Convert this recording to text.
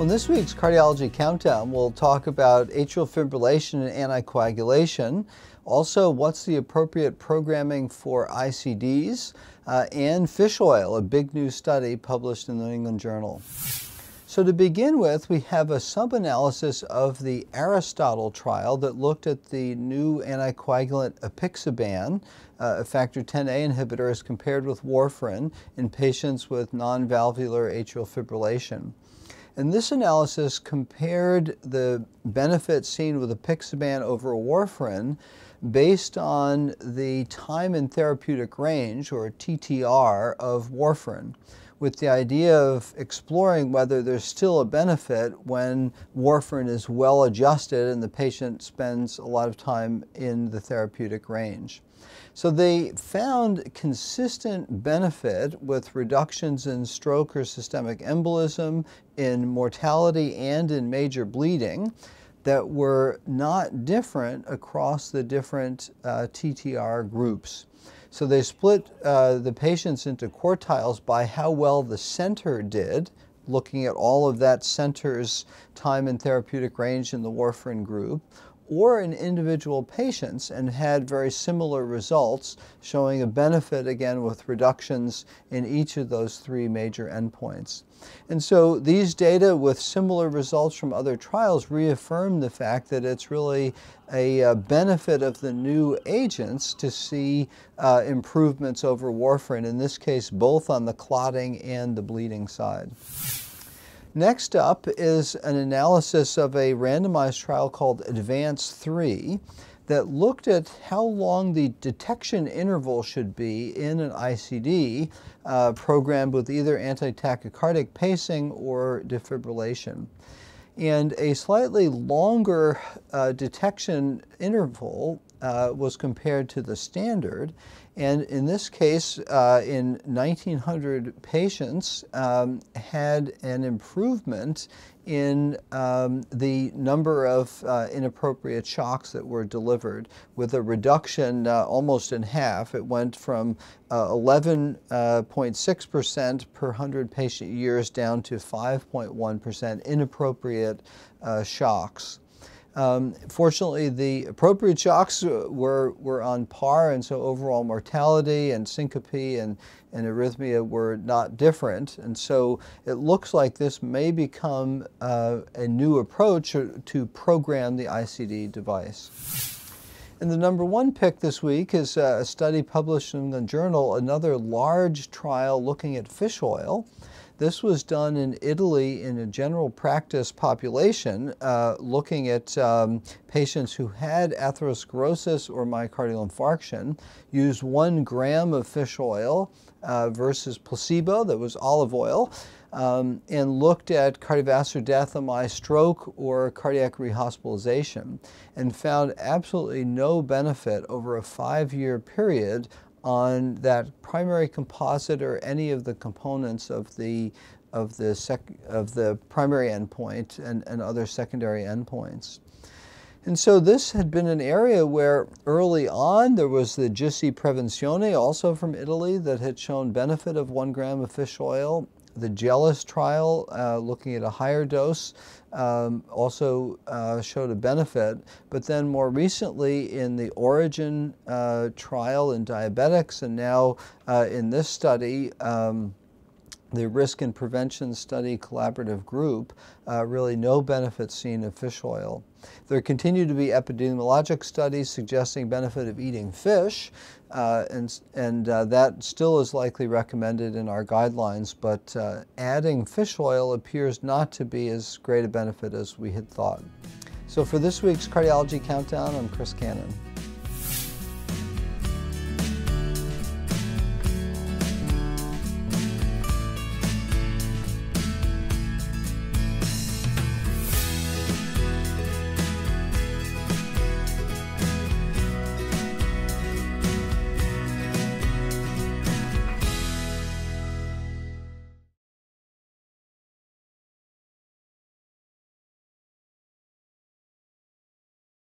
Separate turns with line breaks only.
Well, in this week's Cardiology Countdown, we'll talk about atrial fibrillation and anticoagulation. Also, what's the appropriate programming for ICDs uh, and fish oil, a big new study published in the New England Journal. So to begin with, we have a sub-analysis of the Aristotle trial that looked at the new anticoagulant apixaban, uh, a factor 10A inhibitor, as compared with warfarin in patients with non-valvular atrial fibrillation. And this analysis compared the benefit seen with apixaban over warfarin based on the time in therapeutic range, or TTR, of warfarin with the idea of exploring whether there's still a benefit when warfarin is well adjusted and the patient spends a lot of time in the therapeutic range. So they found consistent benefit with reductions in stroke or systemic embolism, in mortality, and in major bleeding that were not different across the different uh, TTR groups. So they split uh, the patients into quartiles by how well the center did, looking at all of that center's time and therapeutic range in the warfarin group, or in individual patients and had very similar results, showing a benefit again with reductions in each of those three major endpoints. And so these data with similar results from other trials reaffirm the fact that it's really a benefit of the new agents to see uh, improvements over warfarin, in this case both on the clotting and the bleeding side. Next up is an analysis of a randomized trial called Advance 3 that looked at how long the detection interval should be in an ICD uh, programmed with either anti-tachycardic pacing or defibrillation. And a slightly longer uh, detection interval uh, was compared to the standard. And in this case, uh, in 1,900 patients um, had an improvement in um, the number of uh, inappropriate shocks that were delivered with a reduction uh, almost in half. It went from 11.6% uh, uh per 100 patient years down to 5.1% inappropriate uh, shocks. Um, fortunately, the appropriate shocks were, were on par, and so overall mortality and syncope and, and arrhythmia were not different. And so it looks like this may become uh, a new approach to program the ICD device. And the number one pick this week is uh, a study published in the journal, another large trial looking at fish oil. This was done in Italy in a general practice population, uh, looking at um, patients who had atherosclerosis or myocardial infarction, used one gram of fish oil uh, versus placebo, that was olive oil, um, and looked at cardiovascular death, my stroke, or cardiac rehospitalization, and found absolutely no benefit over a five year period on that primary composite or any of the components of the of the sec of the primary endpoint and, and other secondary endpoints. And so this had been an area where early on there was the GISSI Prevenzione, also from Italy, that had shown benefit of one gram of fish oil the jealous trial, uh, looking at a higher dose, um, also uh, showed a benefit. But then more recently in the origin uh, trial in diabetics and now uh, in this study, um, the risk and prevention study collaborative group, uh, really no benefits seen of fish oil. There continue to be epidemiologic studies suggesting benefit of eating fish, uh, and, and uh, that still is likely recommended in our guidelines, but uh, adding fish oil appears not to be as great a benefit as we had thought. So for this week's Cardiology Countdown, I'm Chris Cannon.